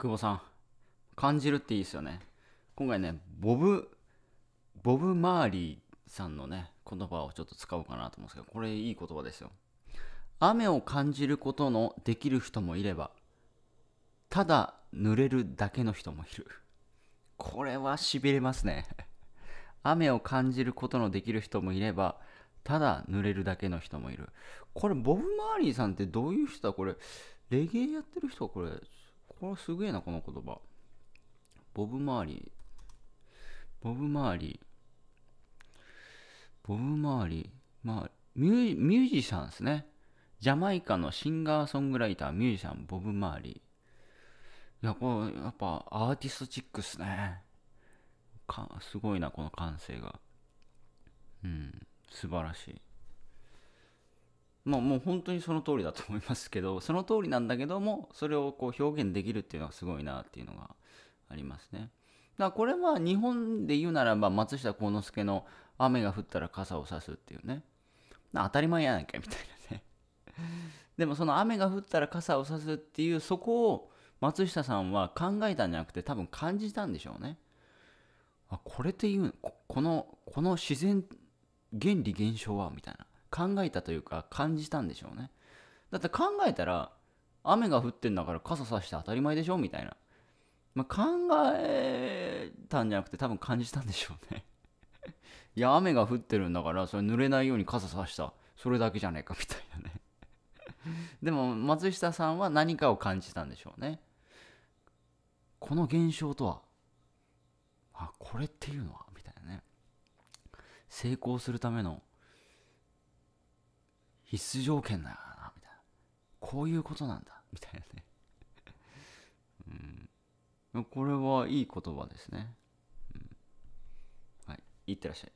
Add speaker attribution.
Speaker 1: 久保さん感じるっていいですよね今回ねボブボブ・マーリーさんのね言葉をちょっと使おうかなと思うんですけどこれいい言葉ですよ雨を感じることのできる人もいればただ濡れるだけの人もいるこれはしびれますね雨を感じることのできる人もいればただ濡れるだけの人もいるこれボブ・マーリーさんってどういう人だこれレゲエやってる人これこれすげえな、この言葉。ボブ・マーリー。ボブ・マーリー。ボブ・マーリー。まあ、ミュージシャンですね。ジャマイカのシンガーソングライター、ミュージシャン、ボブ・マーリー。いや、これ、やっぱアーティストチックっすね。かすごいな、この感性が。うん、素晴らしい。まあ、もう本当にその通りだと思いますけど その通りなんだけどもそれをこう表現できるっていうのはすごいなっていうのがありますね。だからこれは日本で言うならば松下幸之助の「雨が降ったら傘を差す」っていうね当たり前やないかみたいなね でもその雨が降ったら傘を差すっていうそこを松下さんは考えたんじゃなくて多分感じたんでしょうね。あこれっていうこのこの自然原理現象はみたいな。考えたというか感じたんでしょうねだって考えたら雨が降ってんだから傘さして当たり前でしょみたいな、まあ、考えたんじゃなくて多分感じたんでしょうねいや雨が降ってるんだからそれ濡れないように傘さしたそれだけじゃねえかみたいなねでも松下さんは何かを感じたんでしょうねこの現象とはあこれっていうのはみたいなね成功するための必須条件だよなみたいなこういうことなんだ みたいなねうんこれはいい言葉ですね、うん、はいいってらっしゃい